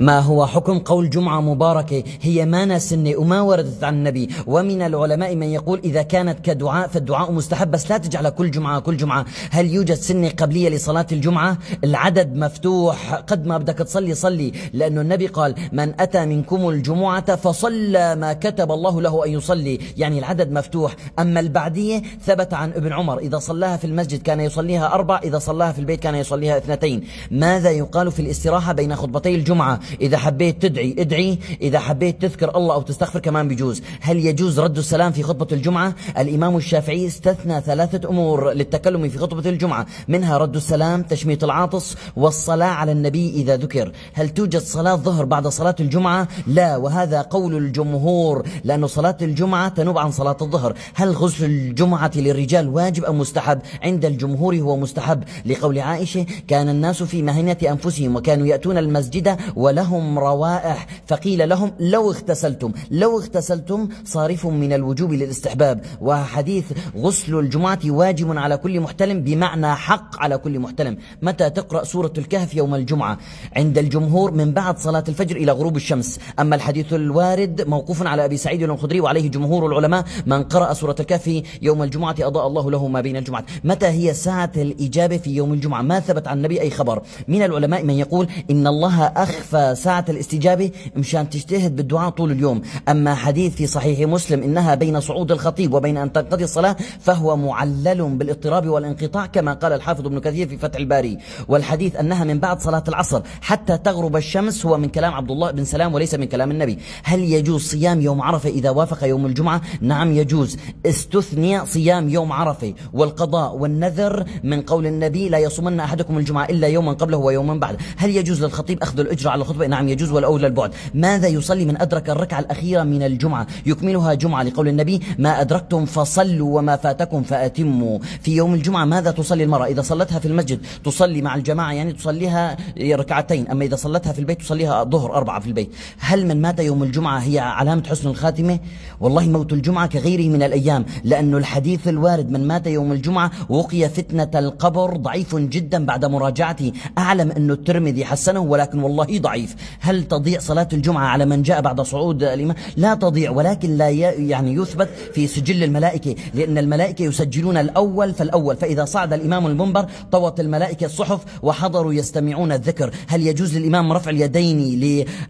ما هو حكم قول جمعة مباركة هي ما سنة وما وردت عن النبي ومن العلماء من يقول إذا كانت كدعاء فالدعاء مستحب بس لا تجعل كل جمعة كل جمعة هل يوجد سنة قبلية لصلاة الجمعة العدد مفتوح قد ما بدك تصلي صلي لأنه النبي قال من أتى منكم الجمعة فصلى ما كتب الله له أن يصلي يعني العدد مفتوح أما البعدية ثبت عن ابن عمر إذا صلاها في المسجد كان يصليها أربع إذا صلاها في البيت كان يصليها اثنتين ماذا يقال في الاستراحة بين خطبتي الجمعة إذا حبيت تدعي ادعي إذا حبيت تذكر الله أو تستغفر كمان بيجوز هل يجوز رد السلام في خطبة الجمعة الإمام الشافعي استثنى ثلاثة أمور للتكلم في خطبة الجمعة منها رد السلام تشميت العاطس والصلاة على النبي إذا ذكر هل توجد صلاة ظهر بعد صلاة الجمعة لا وهذا قول الجمهور لأن صلاة الجمعة تنوب عن صلاة الظهر هل غسل الجمعة للرجال واجب أم مستحب عند الجمهور هو مستحب لقول عائشة كان الناس في مهنة أنفسهم وكانوا يأتون المسجد و ولهم روائح فقيل لهم لو اغتسلتم لو اغتسلتم صارف من الوجوب للاستحباب وحديث غسل الجمعة واجب على كل محتلم بمعنى حق على كل محتلم متى تقرأ سورة الكهف يوم الجمعة عند الجمهور من بعد صلاة الفجر إلى غروب الشمس أما الحديث الوارد موقوف على أبي سعيد الخدري وعليه جمهور العلماء من قرأ سورة الكهف يوم الجمعة أضاء الله له ما بين الجمعة متى هي ساعة الإجابة في يوم الجمعة ما ثبت عن النبي أي خبر من العلماء من يقول إن الله أخفى ساعة الاستجابة مشان تجتهد بالدعاء طول اليوم أما حديث في صحيح مسلم إنها بين صعود الخطيب وبين أن تنقضي الصلاة فهو معلل بالاضطراب والانقطاع كما قال الحافظ ابن كثير في فتح الباري والحديث أنها من بعد صلاة العصر حتى تغرب الشمس هو من كلام عبد الله بن سلام وليس من كلام النبي هل يجوز صيام يوم عرفة إذا وافق يوم الجمعة نعم يجوز استثني صيام يوم عرفة والقضاء والنذر من قول النبي لا يصومن أحدكم الجمعة إلا يوما قبله ويوما بعد هل يجوز للخطيب أخذ الأجر على الخطبة نعم يجوز والأولى البعد ماذا يصلي من أدرك الركعة الأخيرة من الجمعة يكملها جمعة لقول النبي ما أدركتم فصلوا وما فاتكم فأتموا في يوم الجمعة ماذا تصلي المرأة إذا صلتها في المسجد تصلي مع الجماعة يعني تصليها ركعتين أما إذا صلتها في البيت تصليها ظهر أربعة في البيت هل من مات يوم الجمعة هي علامة حسن الخاتمة والله موت الجمعة كغيره من الأيام لأن الحديث الوارد من مات يوم الجمعة وقي فتنة القبر ضعيف جدا بعد مراجعته أعلم أنه الترمذي حسنه ولكن والله ضعيف ضعيف هل تضيع صلاة الجمعة على من جاء بعد صعود الإمام لا تضيع ولكن لا يعني يثبت في سجل الملائكة لأن الملائكة يسجلون الأول فالأول فإذا صعد الإمام المنبر طوت الملائكة الصحف وحضروا يستمعون الذكر هل يجوز للإمام رفع اليدين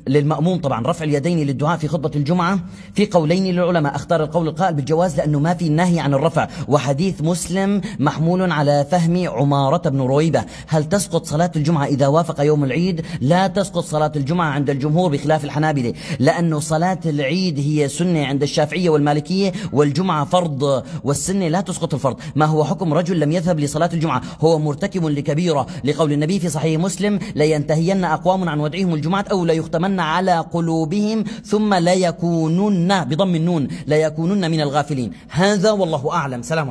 للمأموم طبعا رفع اليدين للدعاء في خطبة الجمعة في قولين للعلماء اختار القول القائل بالجواز لأنه ما في النهي عن الرفع وحديث مسلم محمول على فهم عمارة بن رويبة هل تسقط صلاة الجمعة إذا وافق يوم العيد لا تسقط صلاة الجمعة عند الجمهور بخلاف الحنابلة لأنه صلاة العيد هي سنة عند الشافعية والمالكية والجمعة فرض والسنة لا تسقط الفرض ما هو حكم رجل لم يذهب لصلاة الجمعة هو مرتكب لكبيرة لقول النبي في صحيح مسلم لا ينتهين أقوام عن ودعهم الجمعة أو لا يختمن على قلوبهم ثم لا يكونن بضم النون لا يكونن من الغافلين هذا والله أعلم سلام عليكم